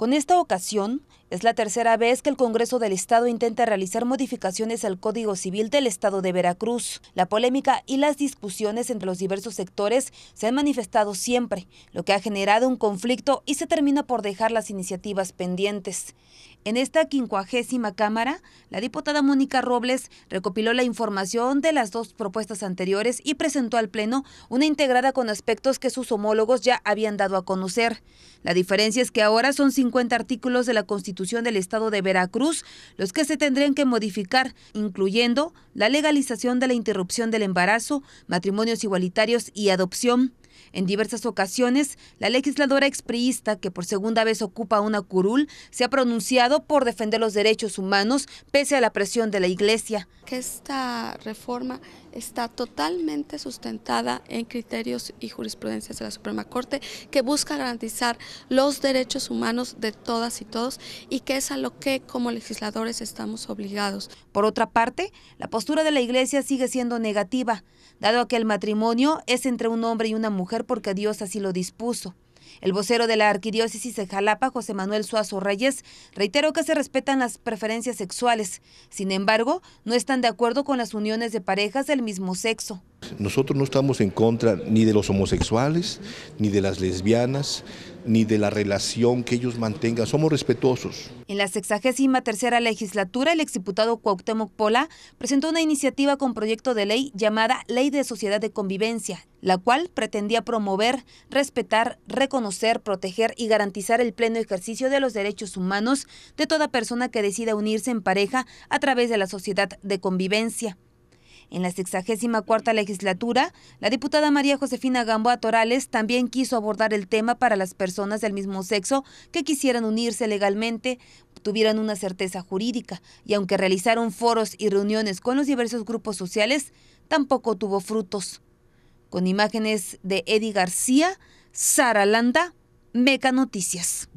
Con esta ocasión, es la tercera vez que el Congreso del Estado intenta realizar modificaciones al Código Civil del Estado de Veracruz. La polémica y las discusiones entre los diversos sectores se han manifestado siempre, lo que ha generado un conflicto y se termina por dejar las iniciativas pendientes. En esta quincuagésima Cámara, la diputada Mónica Robles recopiló la información de las dos propuestas anteriores y presentó al Pleno una integrada con aspectos que sus homólogos ya habían dado a conocer. La diferencia es que ahora son 50 artículos de la Constitución del Estado de Veracruz los que se tendrían que modificar, incluyendo la legalización de la interrupción del embarazo, matrimonios igualitarios y adopción. En diversas ocasiones, la legisladora expriista, que por segunda vez ocupa una curul, se ha pronunciado por defender los derechos humanos pese a la presión de la Iglesia. esta reforma está totalmente sustentada en criterios y jurisprudencias de la Suprema Corte, que busca garantizar los derechos humanos de todas y todos y que es a lo que como legisladores estamos obligados. Por otra parte, la postura de la Iglesia sigue siendo negativa, dado que el matrimonio es entre un hombre y una mujer porque Dios así lo dispuso. El vocero de la Arquidiócesis de Jalapa, José Manuel Suazo Reyes, reiteró que se respetan las preferencias sexuales. Sin embargo, no están de acuerdo con las uniones de parejas del mismo sexo. Nosotros no estamos en contra ni de los homosexuales, ni de las lesbianas, ni de la relación que ellos mantengan. Somos respetuosos. En la 63 tercera legislatura, el diputado Cuauhtémoc Pola presentó una iniciativa con proyecto de ley llamada Ley de Sociedad de Convivencia, la cual pretendía promover, respetar, reconocer, proteger y garantizar el pleno ejercicio de los derechos humanos de toda persona que decida unirse en pareja a través de la sociedad de convivencia. En la 64 legislatura, la diputada María Josefina Gamboa Torales también quiso abordar el tema para las personas del mismo sexo que quisieran unirse legalmente, tuvieran una certeza jurídica y aunque realizaron foros y reuniones con los diversos grupos sociales, tampoco tuvo frutos. Con imágenes de Eddie García, Sara Landa, Meca Noticias.